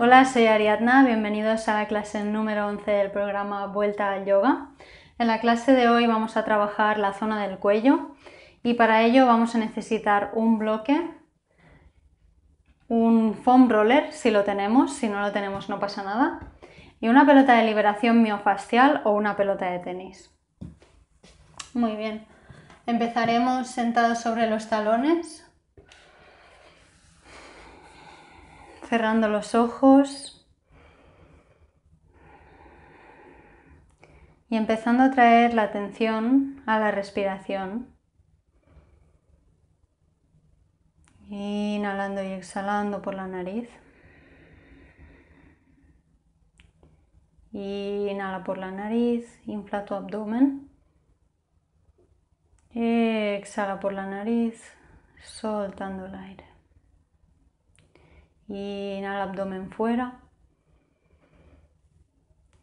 Hola, soy Ariadna, bienvenidos a la clase número 11 del programa Vuelta al Yoga. En la clase de hoy vamos a trabajar la zona del cuello y para ello vamos a necesitar un bloque, un foam roller si lo tenemos, si no lo tenemos no pasa nada, y una pelota de liberación miofascial o una pelota de tenis. Muy bien, empezaremos sentados sobre los talones, cerrando los ojos y empezando a traer la atención a la respiración. Inhalando y exhalando por la nariz. Inhala por la nariz, infla tu abdomen. Exhala por la nariz, soltando el aire. Inhala el abdomen fuera.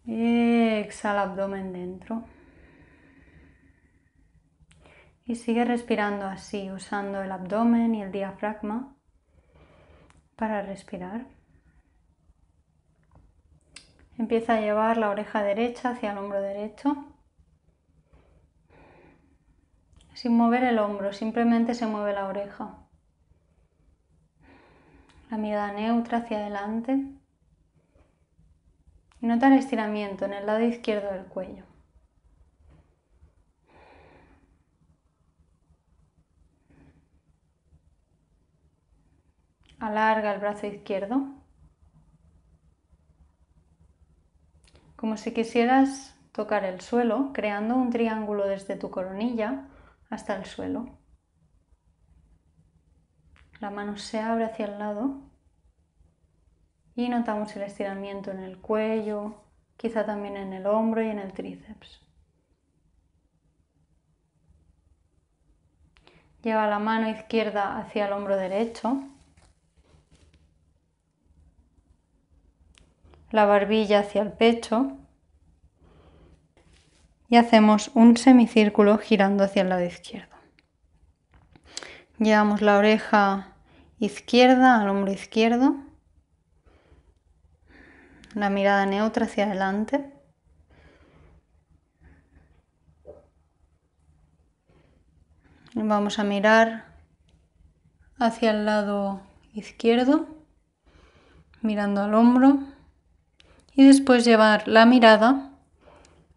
Exhala abdomen dentro. Y sigue respirando así, usando el abdomen y el diafragma para respirar. Empieza a llevar la oreja derecha hacia el hombro derecho. Sin mover el hombro, simplemente se mueve la oreja la mirada neutra hacia adelante y el estiramiento en el lado izquierdo del cuello. Alarga el brazo izquierdo, como si quisieras tocar el suelo, creando un triángulo desde tu coronilla hasta el suelo. La mano se abre hacia el lado y notamos el estiramiento en el cuello, quizá también en el hombro y en el tríceps. Lleva la mano izquierda hacia el hombro derecho. La barbilla hacia el pecho. Y hacemos un semicírculo girando hacia el lado izquierdo. Llevamos la oreja izquierda al hombro izquierdo una mirada neutra hacia adelante. vamos a mirar hacia el lado izquierdo, mirando al hombro, y después llevar la mirada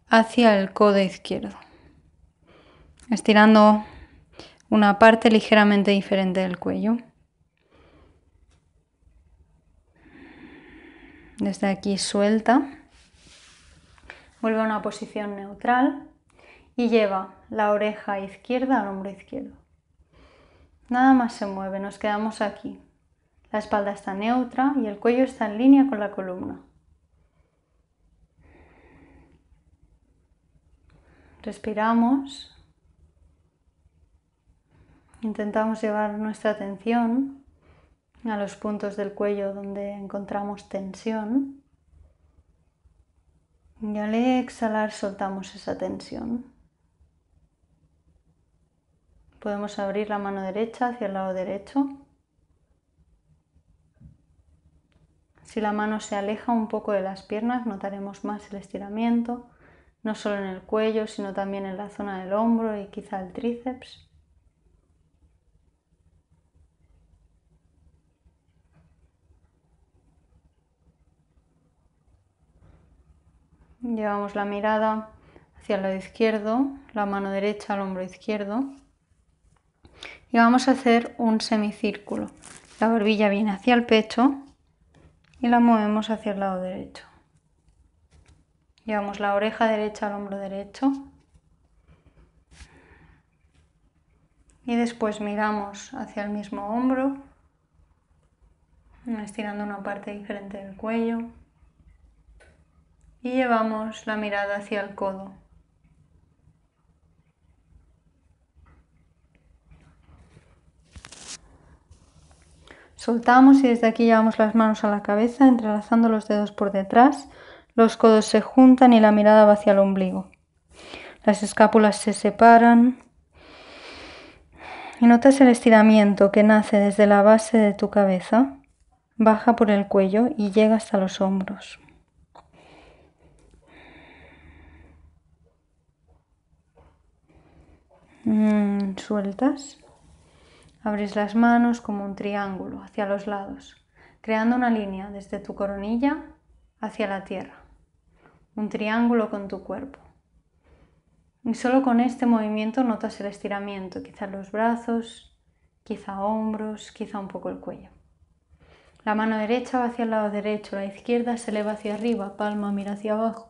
hacia el codo izquierdo, estirando una parte ligeramente diferente del cuello. desde aquí suelta, vuelve a una posición neutral y lleva la oreja izquierda al hombro izquierdo. Nada más se mueve, nos quedamos aquí. La espalda está neutra y el cuello está en línea con la columna. Respiramos. Intentamos llevar nuestra atención a los puntos del cuello donde encontramos tensión. Y al exhalar soltamos esa tensión. Podemos abrir la mano derecha hacia el lado derecho. Si la mano se aleja un poco de las piernas, notaremos más el estiramiento, no solo en el cuello, sino también en la zona del hombro y quizá el tríceps. Llevamos la mirada hacia el lado izquierdo, la mano derecha al hombro izquierdo. Y vamos a hacer un semicírculo. La barbilla viene hacia el pecho y la movemos hacia el lado derecho. Llevamos la oreja derecha al hombro derecho. Y después miramos hacia el mismo hombro, estirando una parte diferente del cuello y llevamos la mirada hacia el codo. Soltamos y desde aquí llevamos las manos a la cabeza, entrelazando los dedos por detrás. Los codos se juntan y la mirada va hacia el ombligo. Las escápulas se separan. Y notas el estiramiento que nace desde la base de tu cabeza, baja por el cuello y llega hasta los hombros. Mm, sueltas. Abres las manos como un triángulo hacia los lados, creando una línea desde tu coronilla hacia la tierra. Un triángulo con tu cuerpo. Y solo con este movimiento notas el estiramiento, quizá los brazos, quizá hombros, quizá un poco el cuello. La mano derecha va hacia el lado derecho, la izquierda se eleva hacia arriba, palma mira hacia abajo.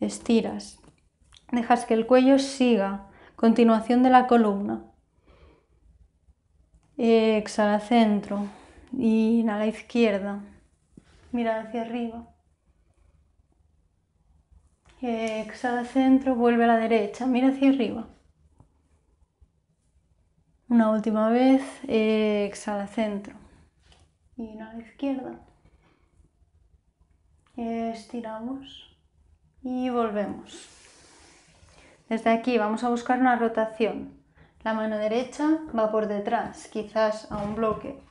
Estiras. Dejas que el cuello siga Continuación de la columna. Exhala centro. Inhala izquierda. Mira hacia arriba. Exhala centro, vuelve a la derecha, mira hacia arriba. Una última vez, exhala centro. Inhala izquierda. Estiramos y volvemos. Desde aquí vamos a buscar una rotación. La mano derecha va por detrás, quizás a un bloque.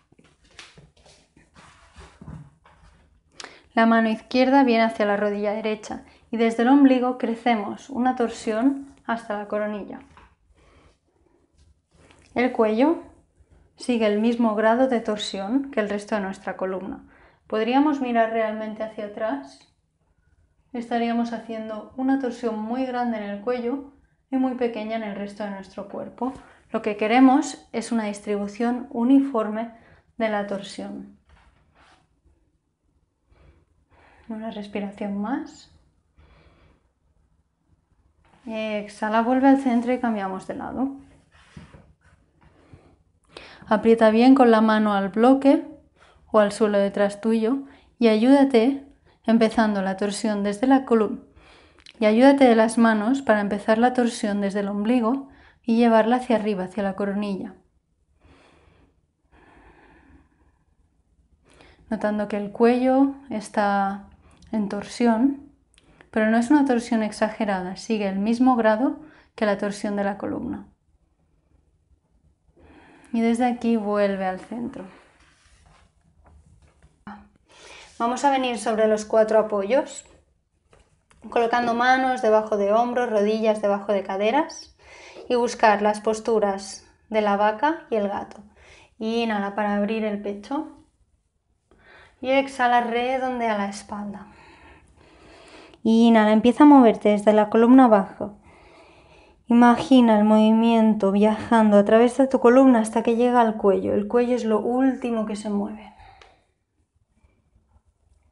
La mano izquierda viene hacia la rodilla derecha y desde el ombligo crecemos una torsión hasta la coronilla. El cuello sigue el mismo grado de torsión que el resto de nuestra columna. Podríamos mirar realmente hacia atrás estaríamos haciendo una torsión muy grande en el cuello y muy pequeña en el resto de nuestro cuerpo. Lo que queremos es una distribución uniforme de la torsión. Una respiración más. Exhala, vuelve al centro y cambiamos de lado. Aprieta bien con la mano al bloque o al suelo detrás tuyo y ayúdate empezando la torsión desde la columna y ayúdate de las manos para empezar la torsión desde el ombligo y llevarla hacia arriba, hacia la coronilla. Notando que el cuello está en torsión, pero no es una torsión exagerada, sigue el mismo grado que la torsión de la columna. Y desde aquí vuelve al centro. Vamos a venir sobre los cuatro apoyos, colocando manos debajo de hombros, rodillas debajo de caderas y buscar las posturas de la vaca y el gato. Inhala para abrir el pecho y exhala redondea la espalda. Inhala, empieza a moverte desde la columna abajo. Imagina el movimiento viajando a través de tu columna hasta que llega al cuello. El cuello es lo último que se mueve.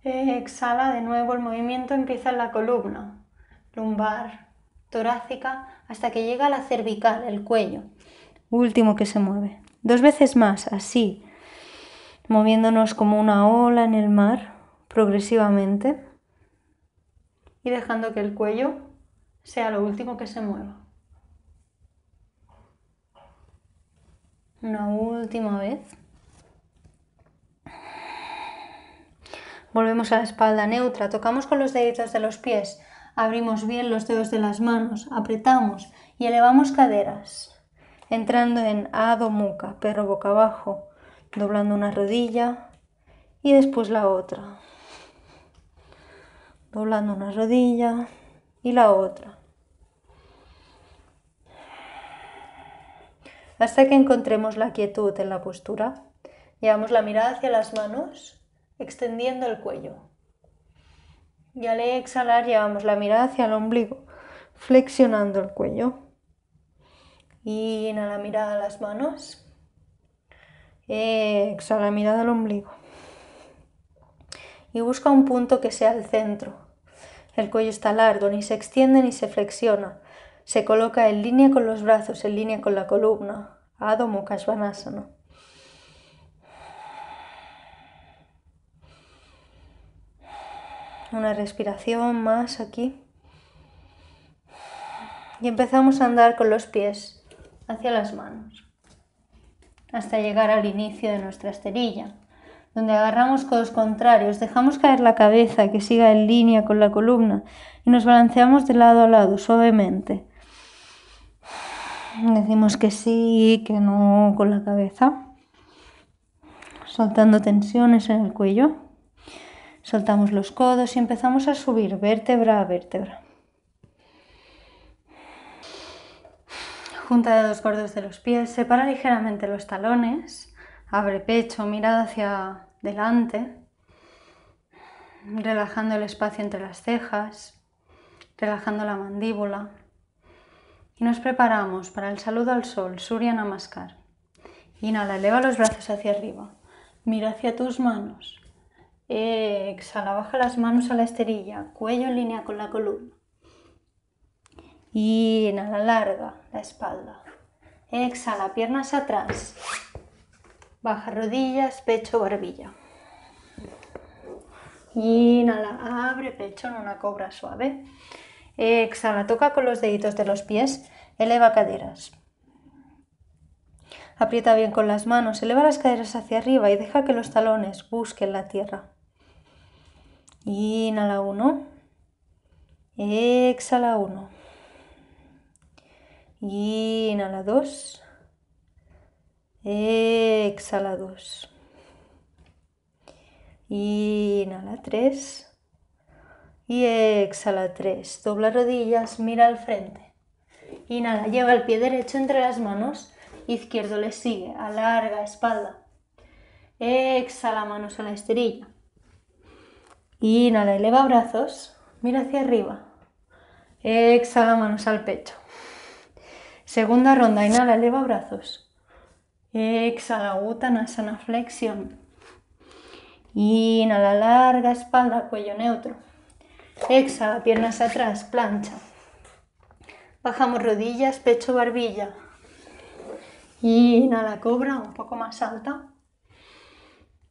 Eh, exhala de nuevo, el movimiento empieza en la columna, lumbar, torácica, hasta que llega a la cervical, el cuello. Último que se mueve. Dos veces más, así, moviéndonos como una ola en el mar, progresivamente, y dejando que el cuello sea lo último que se mueva. Una última vez. Volvemos a la espalda neutra, tocamos con los deditos de los pies, abrimos bien los dedos de las manos, apretamos y elevamos caderas, entrando en Adho Mukha, perro boca abajo, doblando una rodilla y después la otra. Doblando una rodilla y la otra. Hasta que encontremos la quietud en la postura. Llevamos la mirada hacia las manos extendiendo el cuello. Y al exhalar llevamos la mirada hacia el ombligo, flexionando el cuello. Inhala mirada a las manos. Exhala mirada al ombligo. Y busca un punto que sea el centro. El cuello está largo, ni se extiende ni se flexiona. Se coloca en línea con los brazos, en línea con la columna. Adho Mukha Svanasana. una respiración más aquí. Y empezamos a andar con los pies hacia las manos, hasta llegar al inicio de nuestra esterilla, donde agarramos codos contrarios, dejamos caer la cabeza que siga en línea con la columna y nos balanceamos de lado a lado suavemente. Decimos que sí, que no con la cabeza, soltando tensiones en el cuello. Soltamos los codos y empezamos a subir vértebra a vértebra. Junta de los gordos de los pies, separa ligeramente los talones, abre pecho, mirada hacia delante, relajando el espacio entre las cejas, relajando la mandíbula. Y nos preparamos para el saludo al sol, Surya Namaskar. Inhala, eleva los brazos hacia arriba. Mira hacia tus manos. Exhala, baja las manos a la esterilla, cuello en línea con la columna. Inhala, larga la espalda. Exhala, piernas atrás. Baja rodillas, pecho, barbilla. Inhala, abre pecho en una cobra suave. Exhala, toca con los deditos de los pies, eleva caderas. Aprieta bien con las manos, eleva las caderas hacia arriba y deja que los talones busquen la tierra. Inhala 1. Exhala 1. Inhala 2. Exhala 2. Inhala 3. Y exhala 3. Dobla rodillas, mira al frente. Inhala, lleva el pie derecho entre las manos, izquierdo le sigue, alarga espalda. Exhala manos a la esterilla. Inhala, eleva brazos, mira hacia arriba. Exhala manos al pecho. Segunda ronda, inhala, eleva brazos. Exhala, utanasana, flexión. Inhala, larga espalda, cuello neutro. Exhala, piernas atrás, plancha. Bajamos rodillas, pecho, barbilla. Inhala, cobra un poco más alta.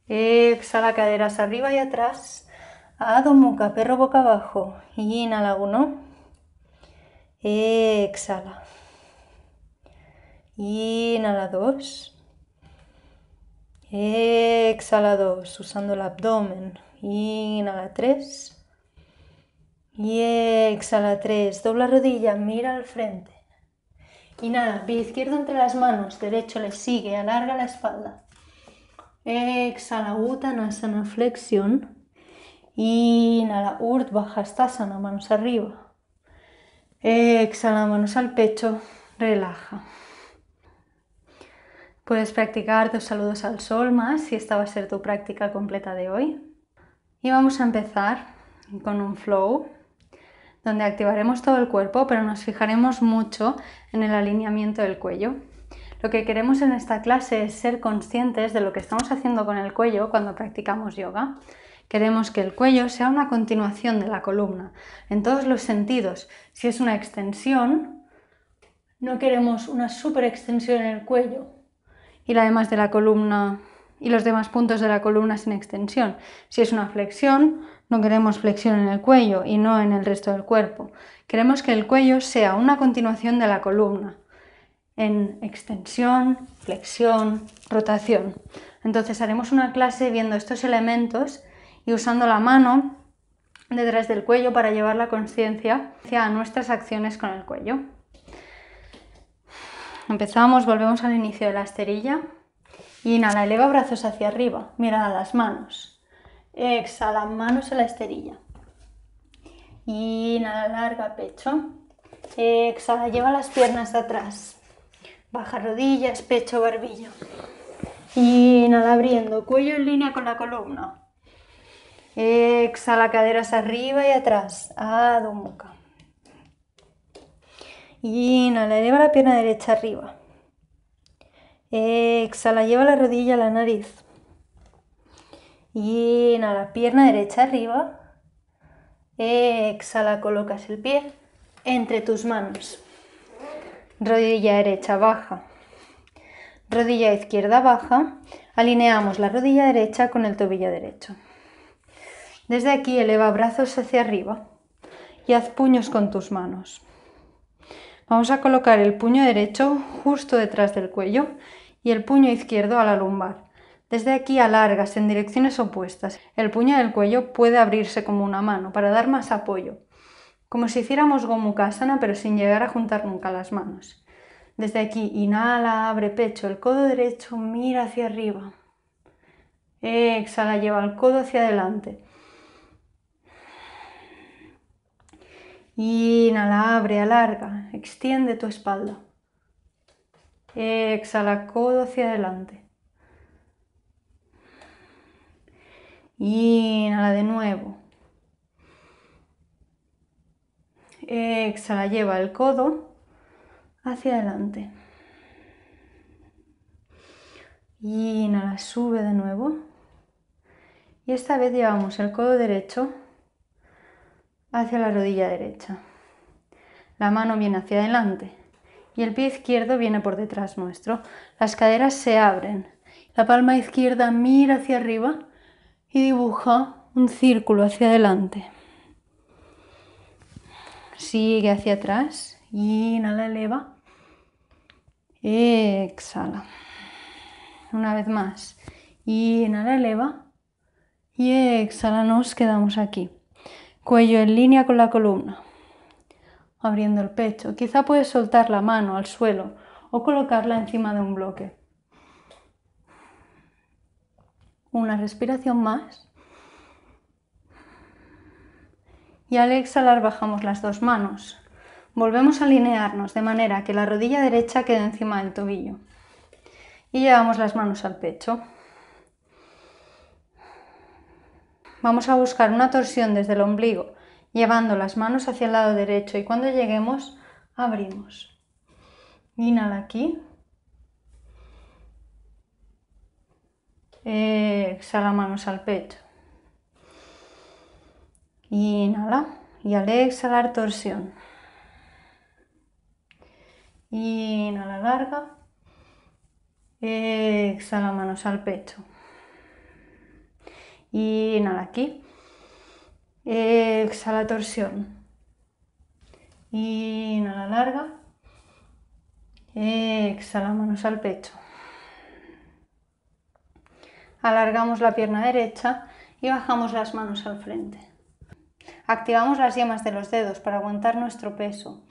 Exhala, caderas arriba y atrás. Ah, Mukha, perro boca abajo. inhala uno. Exhala. Inhala dos. Exhala dos, usando el abdomen. Inhala tres. Y exhala tres. Dobla rodilla, mira al frente. Inhala, pie izquierdo entre las manos, derecho le sigue, alarga la espalda. Exhala, sana flexión. Inhala, Urt no manos arriba. Exhala, manos al pecho, relaja. Puedes practicar tus saludos al sol más si esta va a ser tu práctica completa de hoy. Y vamos a empezar con un flow donde activaremos todo el cuerpo, pero nos fijaremos mucho en el alineamiento del cuello. Lo que queremos en esta clase es ser conscientes de lo que estamos haciendo con el cuello cuando practicamos yoga. Queremos que el cuello sea una continuación de la columna, en todos los sentidos. Si es una extensión, no queremos una superextensión en el cuello y la demás de la columna y los demás puntos de la columna sin extensión. Si es una flexión, no queremos flexión en el cuello y no en el resto del cuerpo. Queremos que el cuello sea una continuación de la columna en extensión, flexión, rotación. Entonces haremos una clase viendo estos elementos y usando la mano detrás del cuello para llevar la conciencia hacia nuestras acciones con el cuello. Empezamos, volvemos al inicio de la esterilla. Inhala, eleva brazos hacia arriba, mira a las manos. Exhala, manos a la esterilla. Inhala, larga pecho. Exhala, lleva las piernas atrás. Baja rodillas, pecho, barbilla. Inhala, abriendo cuello en línea con la columna. Exhala, caderas arriba y atrás. Adho ah, Mukha. Inhala, eleva la pierna derecha arriba. Exhala, lleva la rodilla a la nariz. Inhala, pierna derecha arriba. Exhala, colocas el pie entre tus manos. Rodilla derecha baja. Rodilla izquierda baja. Alineamos la rodilla derecha con el tobillo derecho. Desde aquí eleva brazos hacia arriba y haz puños con tus manos. Vamos a colocar el puño derecho justo detrás del cuello y el puño izquierdo a la lumbar. Desde aquí alargas en direcciones opuestas. El puño del cuello puede abrirse como una mano para dar más apoyo, como si hiciéramos Gomukasana pero sin llegar a juntar nunca las manos. Desde aquí inhala, abre pecho, el codo derecho mira hacia arriba. Exhala, lleva el codo hacia adelante. Inhala, abre, alarga, extiende tu espalda. Exhala, codo hacia adelante. Inhala de nuevo. Exhala, lleva el codo hacia adelante. Inhala, sube de nuevo. Y esta vez llevamos el codo derecho hacia la rodilla derecha. La mano viene hacia adelante y el pie izquierdo viene por detrás nuestro. Las caderas se abren. La palma izquierda mira hacia arriba y dibuja un círculo hacia adelante. Sigue hacia atrás. Inhala, eleva. Exhala. Una vez más. Inhala, eleva. Y exhala, nos quedamos aquí cuello en línea con la columna, abriendo el pecho. Quizá puedes soltar la mano al suelo o colocarla encima de un bloque. Una respiración más. Y al exhalar bajamos las dos manos. Volvemos a alinearnos de manera que la rodilla derecha quede encima del tobillo. Y llevamos las manos al pecho. Vamos a buscar una torsión desde el ombligo, llevando las manos hacia el lado derecho y cuando lleguemos abrimos. Inhala aquí. Exhala manos al pecho. Inhala y al exhalar torsión. Inhala larga. Exhala manos al pecho inhala aquí. Exhala torsión. Inhala larga. Eh, exhala manos al pecho. Alargamos la pierna derecha y bajamos las manos al frente. Activamos las yemas de los dedos para aguantar nuestro peso.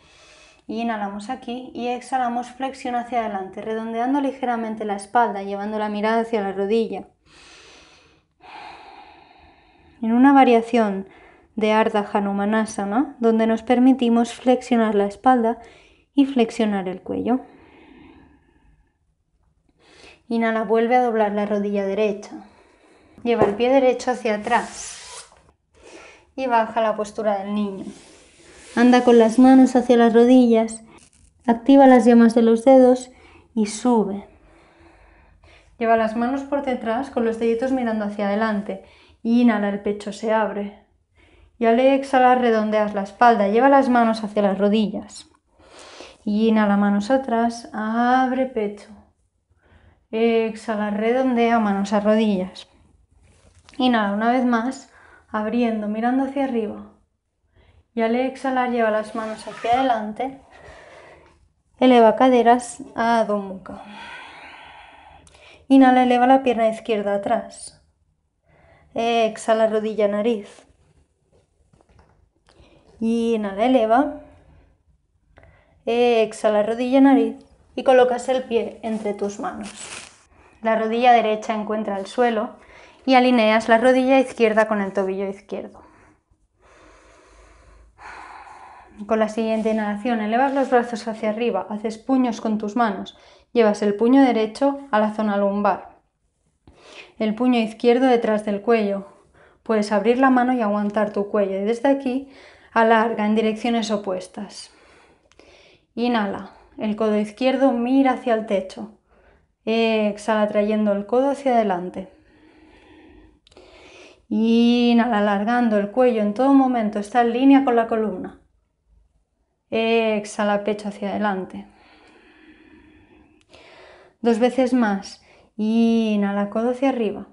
Inhalamos aquí y exhalamos flexión hacia adelante, redondeando ligeramente la espalda, llevando la mirada hacia la rodilla en una variación de Ardha Hanumanasana, donde nos permitimos flexionar la espalda y flexionar el cuello. Inhala, vuelve a doblar la rodilla derecha. Lleva el pie derecho hacia atrás y baja la postura del niño. Anda con las manos hacia las rodillas, activa las llamas de los dedos y sube. Lleva las manos por detrás con los deditos mirando hacia adelante Inhala, el pecho se abre. Y al exhalar redondeas la espalda, lleva las manos hacia las rodillas. inhala manos atrás, abre pecho. Exhala, redondea manos a rodillas. Inhala una vez más, abriendo, mirando hacia arriba. Y al exhalar lleva las manos hacia adelante. Eleva caderas a Adho Inhala, eleva la pierna izquierda atrás. Exhala rodilla nariz. y Inhala, eleva. Exhala rodilla nariz y colocas el pie entre tus manos. La rodilla derecha encuentra el suelo y alineas la rodilla izquierda con el tobillo izquierdo. Con la siguiente inhalación, elevas los brazos hacia arriba, haces puños con tus manos, llevas el puño derecho a la zona lumbar el puño izquierdo detrás del cuello. Puedes abrir la mano y aguantar tu cuello y desde aquí alarga en direcciones opuestas. Inhala, el codo izquierdo mira hacia el techo. Exhala trayendo el codo hacia adelante. Inhala, alargando el cuello en todo momento, está en línea con la columna. Exhala, pecho hacia adelante. Dos veces más. Inhala, codo hacia arriba.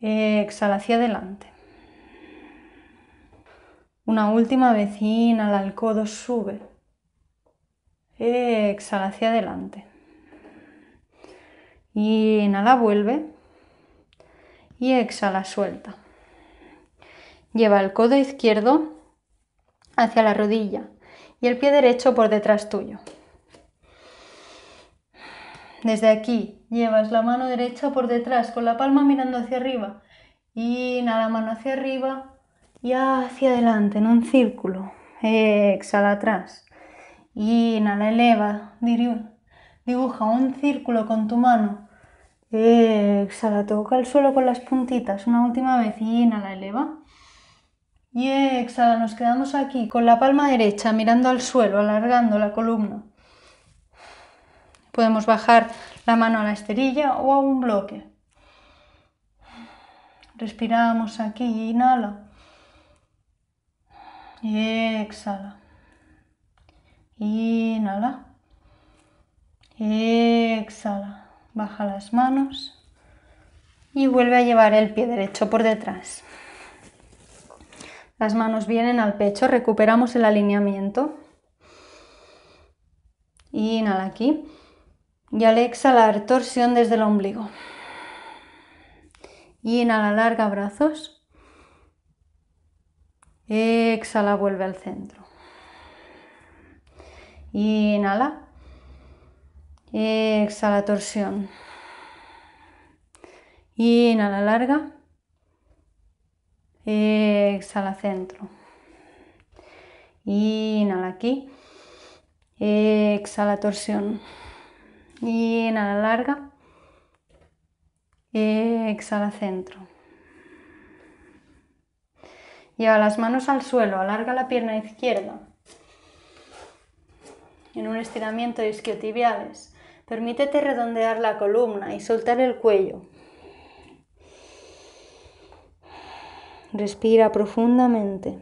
Exhala hacia adelante. Una última vez, inhala, el codo sube. Exhala hacia adelante. Inhala, vuelve. Y exhala, suelta. Lleva el codo izquierdo hacia la rodilla y el pie derecho por detrás tuyo. Desde aquí llevas la mano derecha por detrás con la palma mirando hacia arriba. Inhala mano hacia arriba y hacia adelante en un círculo. Exhala atrás. Inhala, eleva, dibuja un círculo con tu mano. Exhala, toca el suelo con las puntitas. Una última vez. Inhala, eleva. Y exhala, nos quedamos aquí con la palma derecha mirando al suelo, alargando la columna. Podemos bajar la mano a la esterilla o a un bloque. Respiramos aquí, inhala. Exhala. Inhala. Exhala. Baja las manos y vuelve a llevar el pie derecho por detrás. Las manos vienen al pecho, recuperamos el alineamiento. Inhala aquí y al exhalar torsión desde el ombligo. Inhala, larga brazos. Exhala, vuelve al centro. Inhala. Exhala, torsión. Inhala, larga. Exhala, centro. Inhala aquí. Exhala, torsión. Y a la larga. Exhala centro. Lleva las manos al suelo, alarga la pierna izquierda. En un estiramiento de isquiotibiales, permítete redondear la columna y soltar el cuello. Respira profundamente,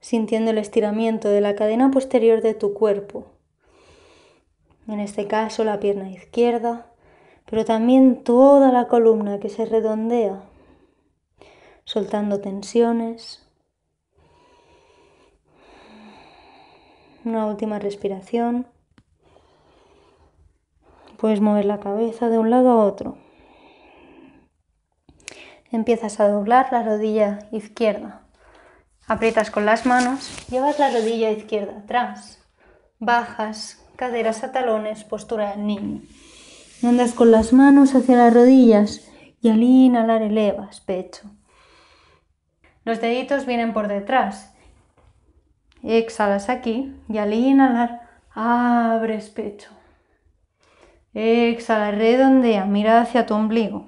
sintiendo el estiramiento de la cadena posterior de tu cuerpo en este caso la pierna izquierda, pero también toda la columna que se redondea, soltando tensiones. Una última respiración. Puedes mover la cabeza de un lado a otro. Empiezas a doblar la rodilla izquierda. Aprietas con las manos, llevas la rodilla izquierda atrás, bajas caderas a talones, postura niño. Andas con las manos hacia las rodillas y al inhalar elevas pecho. Los deditos vienen por detrás. Exhalas aquí y al inhalar abres pecho. Exhala, redondea, mira hacia tu ombligo.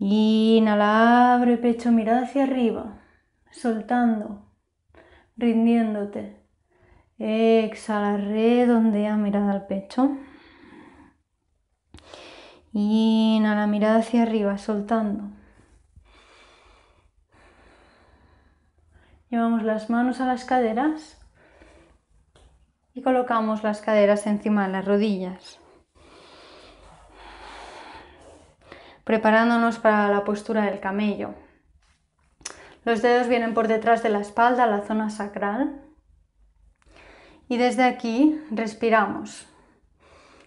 Inhala, abre pecho, mira hacia arriba, soltando, rindiéndote. Exhala, redondea mirada al pecho. Inhala, mirada hacia arriba, soltando. Llevamos las manos a las caderas y colocamos las caderas encima de las rodillas. Preparándonos para la postura del camello. Los dedos vienen por detrás de la espalda, la zona sacral, y desde aquí respiramos,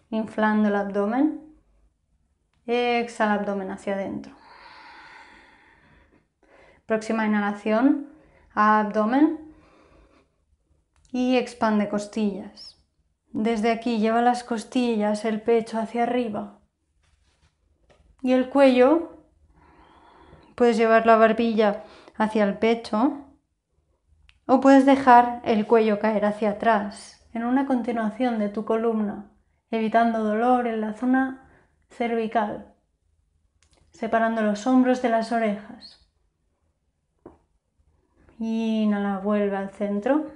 inflando el abdomen, exhala el abdomen hacia adentro. Próxima inhalación, abdomen y expande costillas. Desde aquí lleva las costillas, el pecho hacia arriba y el cuello. Puedes llevar la barbilla hacia el pecho o puedes dejar el cuello caer hacia atrás, en una continuación de tu columna, evitando dolor en la zona cervical, separando los hombros de las orejas. Inhala, vuelve al centro.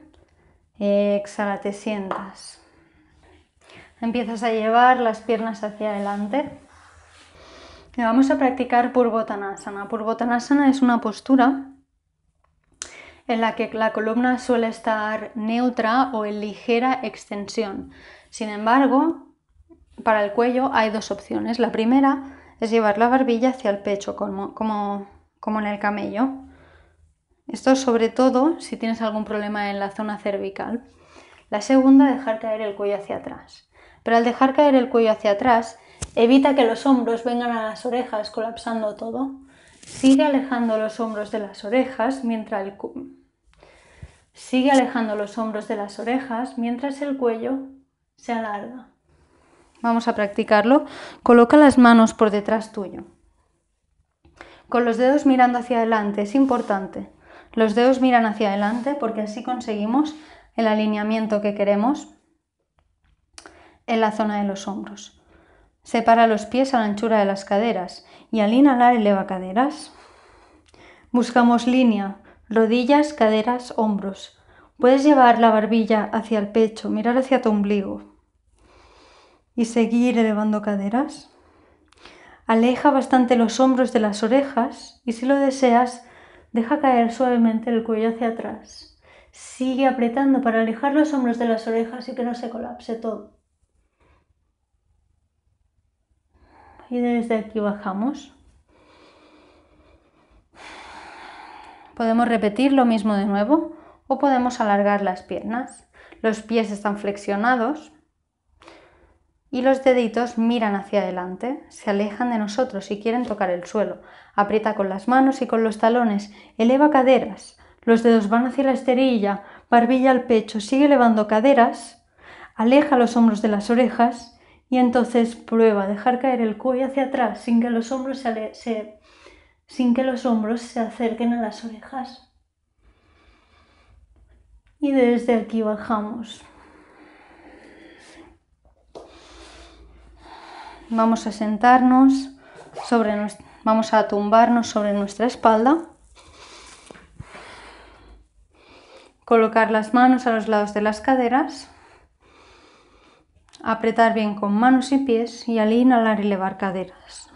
Exhala, te sientas. Empiezas a llevar las piernas hacia adelante. Y vamos a practicar Purvottanasana. Purvottanasana es una postura en la que la columna suele estar neutra o en ligera extensión. Sin embargo, para el cuello hay dos opciones. La primera es llevar la barbilla hacia el pecho, como, en el camello. Esto sobre todo si tienes algún problema en la zona cervical. La segunda, dejar caer el cuello hacia atrás. Pero al dejar caer el cuello hacia atrás, evita que los hombros vengan a las orejas colapsando todo. Sigue alejando los hombros de las orejas mientras el, Sigue alejando los hombros de las orejas mientras el cuello se alarga. Vamos a practicarlo. Coloca las manos por detrás tuyo. Con los dedos mirando hacia adelante, es importante. Los dedos miran hacia adelante porque así conseguimos el alineamiento que queremos en la zona de los hombros. Separa los pies a la anchura de las caderas y al inhalar eleva caderas. Buscamos línea rodillas, caderas, hombros. Puedes llevar la barbilla hacia el pecho, mirar hacia tu ombligo y seguir elevando caderas. Aleja bastante los hombros de las orejas y si lo deseas, deja caer suavemente el cuello hacia atrás. Sigue apretando para alejar los hombros de las orejas y que no se colapse todo. Y desde aquí bajamos. Podemos repetir lo mismo de nuevo o podemos alargar las piernas. Los pies están flexionados y los deditos miran hacia adelante, se alejan de nosotros y quieren tocar el suelo. Aprieta con las manos y con los talones, eleva caderas, los dedos van hacia la esterilla, barbilla al pecho, sigue elevando caderas, aleja los hombros de las orejas y entonces prueba dejar caer el cuello hacia atrás sin que los hombros se, se sin que los hombros se acerquen a las orejas. Y desde aquí bajamos. Vamos a sentarnos sobre vamos a tumbarnos sobre nuestra espalda. Colocar las manos a los lados de las caderas. Apretar bien con manos y pies y al inhalar elevar caderas.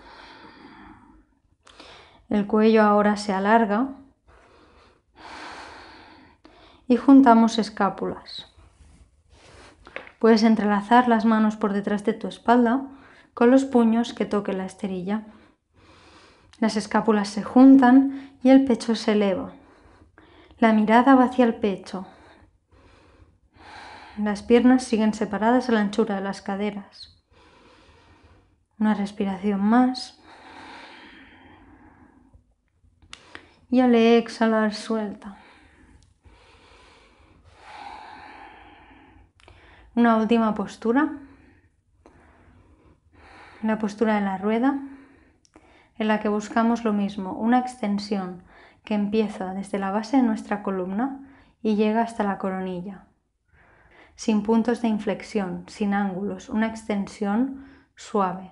El cuello ahora se alarga y juntamos escápulas. Puedes entrelazar las manos por detrás de tu espalda con los puños que toquen la esterilla. Las escápulas se juntan y el pecho se eleva. La mirada va hacia el pecho. Las piernas siguen separadas a la anchura de las caderas. Una respiración más. y al exhalar suelta. Una última postura, la postura de la rueda, en la que buscamos lo mismo, una extensión que empieza desde la base de nuestra columna y llega hasta la coronilla, sin puntos de inflexión, sin ángulos, una extensión suave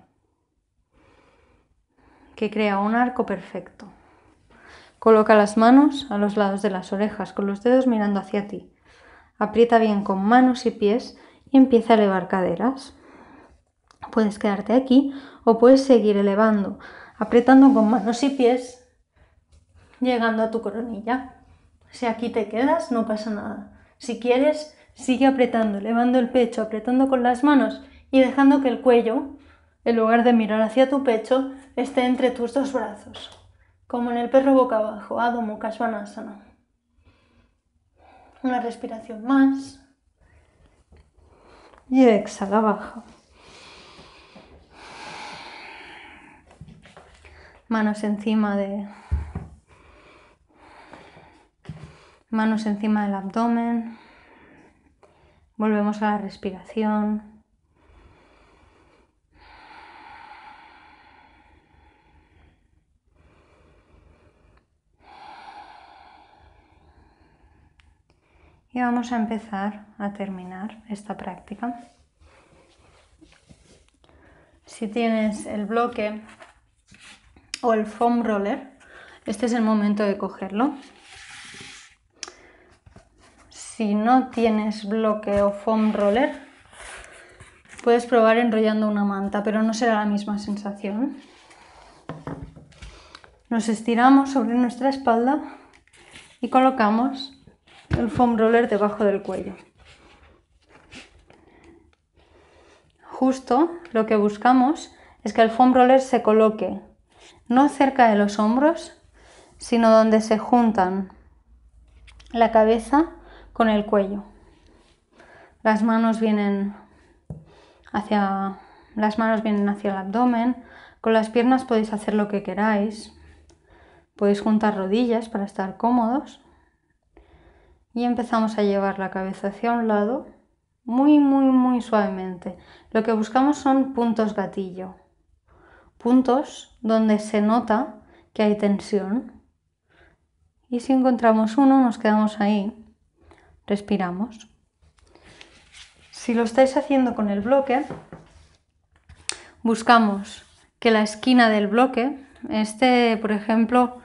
que crea un arco perfecto. Coloca las manos a los lados de las orejas con los dedos mirando hacia ti. Aprieta bien con manos y pies y empieza a elevar caderas. Puedes quedarte aquí o puedes seguir elevando, apretando con manos y pies, llegando a tu coronilla. Si aquí te quedas, no pasa nada. Si quieres, sigue apretando, elevando el pecho, apretando con las manos y dejando que el cuello, en lugar de mirar hacia tu pecho, esté entre tus dos brazos como en el perro boca abajo, Adho Mukha Svanasana. Una respiración más. Y exhala abajo. Manos encima de. Manos encima del abdomen. Volvemos a la respiración. Y vamos a empezar a terminar esta práctica. Si tienes el bloque o el foam roller, este es el momento de cogerlo. Si no tienes bloque o foam roller, puedes probar enrollando una manta, pero no será la misma sensación. Nos estiramos sobre nuestra espalda y colocamos el foam roller debajo del cuello. Justo lo que buscamos es que el foam roller se coloque no cerca de los hombros, sino donde se juntan la cabeza con el cuello. Las manos vienen hacia las manos vienen hacia el abdomen, con las piernas podéis hacer lo que queráis. Podéis juntar rodillas para estar cómodos y empezamos a llevar la cabeza hacia un lado muy, muy, muy suavemente. Lo que buscamos son puntos gatillo, puntos donde se nota que hay tensión. Y si encontramos uno, nos quedamos ahí, respiramos. Si lo estáis haciendo con el bloque, buscamos que la esquina del bloque, este por ejemplo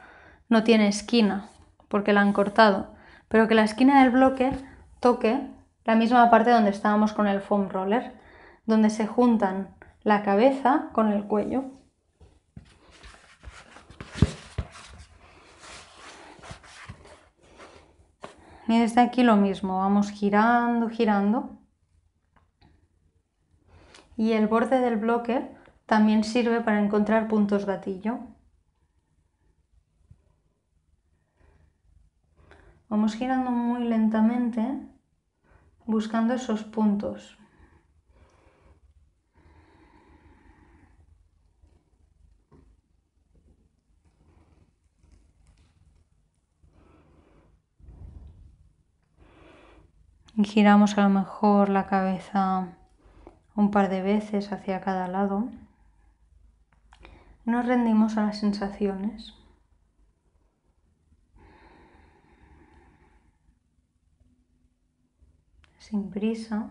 no tiene esquina porque la han cortado, pero que la esquina del bloque toque la misma parte donde estábamos con el foam roller, donde se juntan la cabeza con el cuello. Y desde aquí lo mismo, vamos girando, girando. Y el borde del bloque también sirve para encontrar puntos gatillo. Vamos girando muy lentamente buscando esos puntos. giramos a lo mejor la cabeza un par de veces hacia cada lado. Nos rendimos a las sensaciones. sin prisa.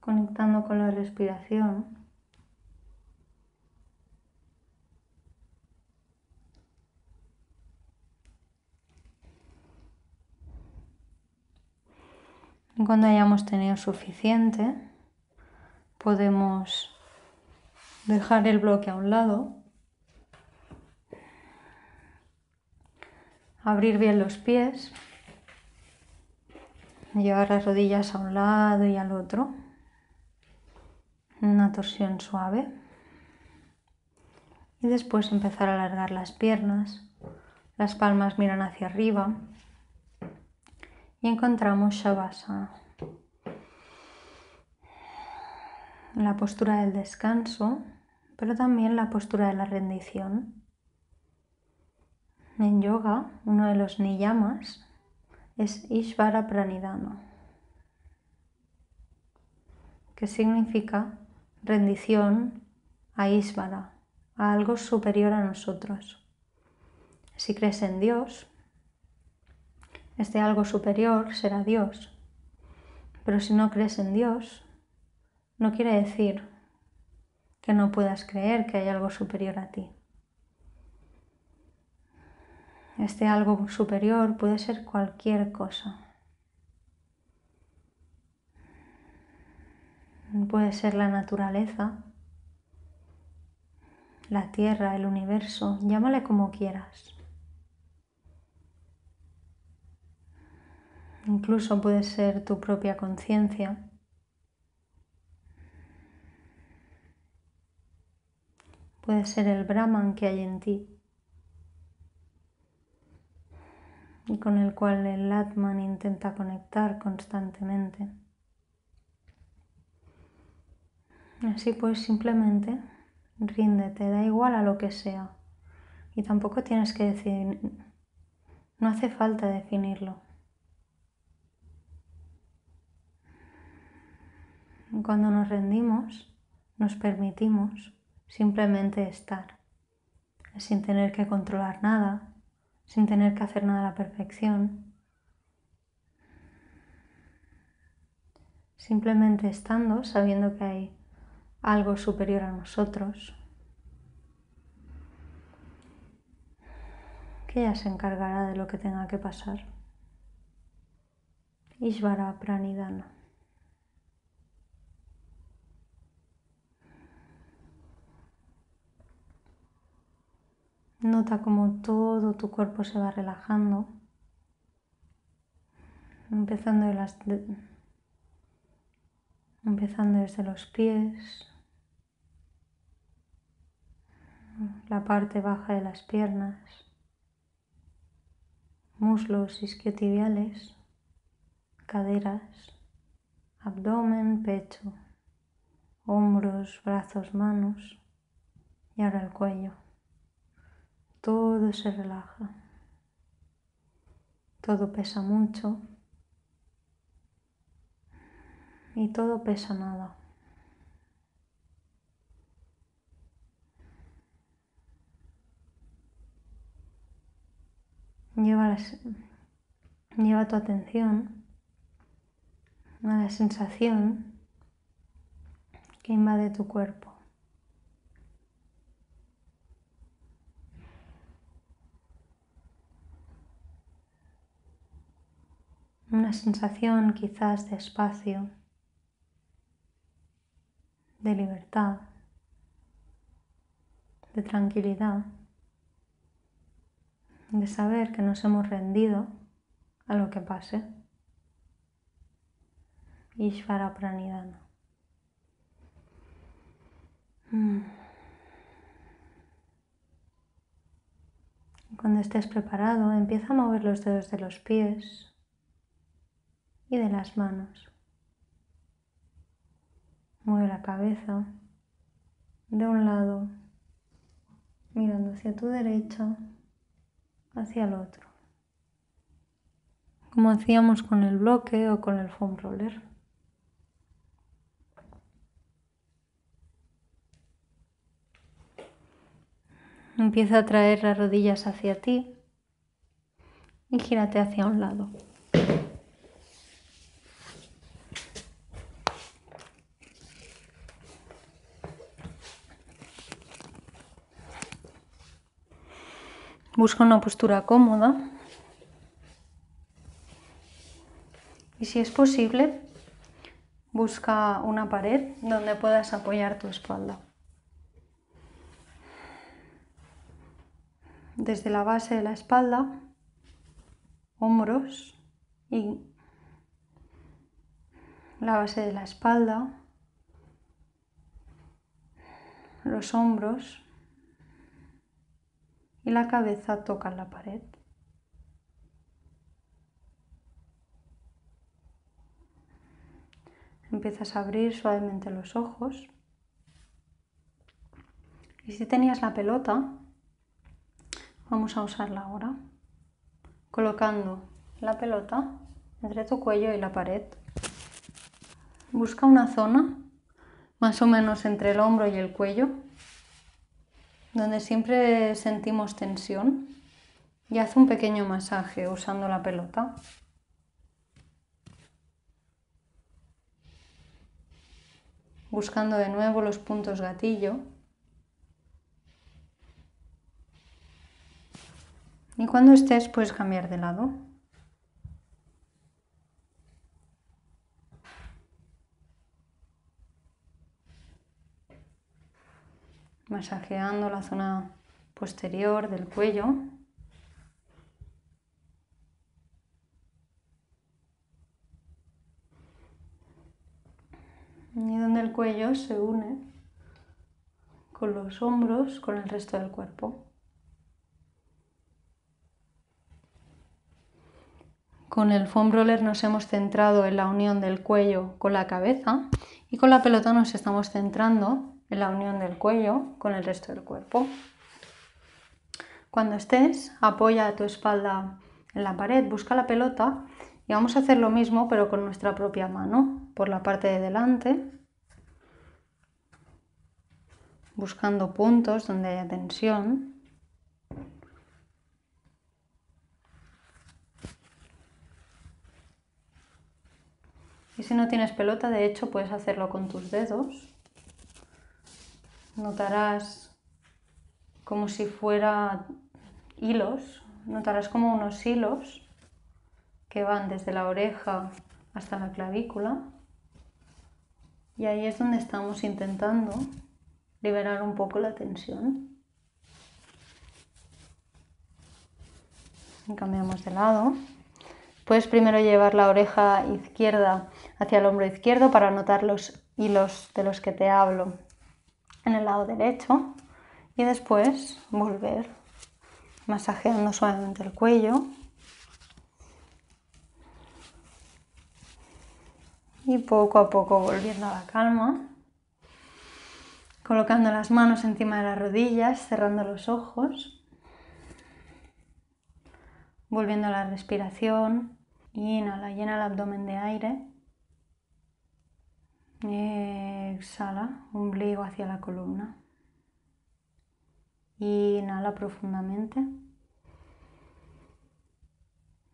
Conectando con la respiración. cuando hayamos tenido suficiente, podemos dejar el bloque a un lado abrir bien los pies, llevar las rodillas a un lado y al otro, una torsión suave y después empezar a alargar las piernas, las palmas miran hacia arriba y encontramos Shavasana. La postura del descanso, pero también la postura de la rendición en yoga, uno de los niyamas es Ishvara Pranidhana, que significa rendición a Ishvara, a algo superior a nosotros. Si crees en Dios, este algo superior será Dios. Pero si no crees en Dios, no quiere decir que no puedas creer que hay algo superior a ti este algo superior puede ser cualquier cosa. Puede ser la naturaleza, la tierra, el universo, llámale como quieras. Incluso puede ser tu propia conciencia. Puede ser el Brahman que hay en ti. y con el cual el Latman intenta conectar constantemente. Así pues, simplemente ríndete, da igual a lo que sea. Y tampoco tienes que decir, no hace falta definirlo. Cuando nos rendimos, nos permitimos simplemente estar, sin tener que controlar nada, sin tener que hacer nada a la perfección. Simplemente estando, sabiendo que hay algo superior a nosotros, que ya se encargará de lo que tenga que pasar. Ishvara Pranidhana. Nota como todo tu cuerpo se va relajando, empezando, las, empezando desde los pies, la parte baja de las piernas, muslos isquiotibiales, caderas, abdomen, pecho, hombros, brazos, manos y ahora el cuello todo se relaja, todo pesa mucho y todo pesa nada. Lleva, lleva tu atención a la sensación que invade tu cuerpo. una sensación quizás de espacio, de libertad, de tranquilidad, de saber que nos hemos rendido a lo que pase. Ishvara Pranidhana. Mm. Cuando estés preparado, empieza a mover los dedos de los pies de las manos. Mueve la cabeza de un lado, mirando hacia tu derecha, hacia el otro, como hacíamos con el bloque o con el foam roller. Empieza a traer las rodillas hacia ti y gírate hacia un lado. Busca una postura cómoda. Y si es posible, busca una pared donde puedas apoyar tu espalda. Desde la base de la espalda, hombros y la base de la espalda, los hombros, y la cabeza toca la pared. Empiezas a abrir suavemente los ojos. Y si tenías la pelota, vamos a usarla ahora, colocando la pelota entre tu cuello y la pared. Busca una zona más o menos entre el hombro y el cuello donde siempre sentimos tensión y haz un pequeño masaje usando la pelota. Buscando de nuevo los puntos gatillo. Y cuando estés puedes cambiar de lado. masajeando la zona posterior del cuello. Y donde el cuello se une con los hombros, con el resto del cuerpo. Con el foam roller nos hemos centrado en la unión del cuello con la cabeza y con la pelota nos estamos centrando en la unión del cuello con el resto del cuerpo. Cuando estés, apoya tu espalda en la pared, busca la pelota y vamos a hacer lo mismo pero con nuestra propia mano por la parte de delante, buscando puntos donde haya tensión. Y si no tienes pelota, de hecho, puedes hacerlo con tus dedos notarás como si fuera hilos, notarás como unos hilos que van desde la oreja hasta la clavícula y ahí es donde estamos intentando liberar un poco la tensión. cambiamos de lado. Puedes primero llevar la oreja izquierda hacia el hombro izquierdo para notar los hilos de los que te hablo en el lado derecho y después volver masajeando suavemente el cuello y poco a poco volviendo a la calma, colocando las manos encima de las rodillas, cerrando los ojos, volviendo a la respiración, inhala, llena el abdomen de aire. Exhala, ombligo hacia la columna. Inhala profundamente.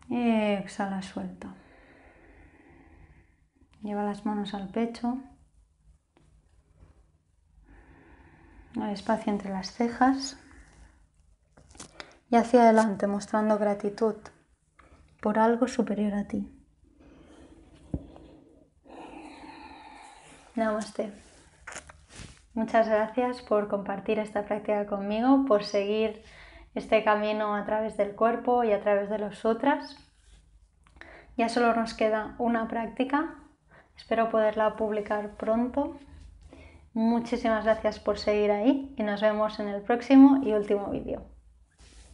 Exhala, suelta. Lleva las manos al pecho, al espacio entre las cejas y hacia adelante mostrando gratitud por algo superior a ti. Namaste. Muchas gracias por compartir esta práctica conmigo, por seguir este camino a través del cuerpo y a través de los sutras. Ya solo nos queda una práctica, espero poderla publicar pronto. Muchísimas gracias por seguir ahí y nos vemos en el próximo y último vídeo.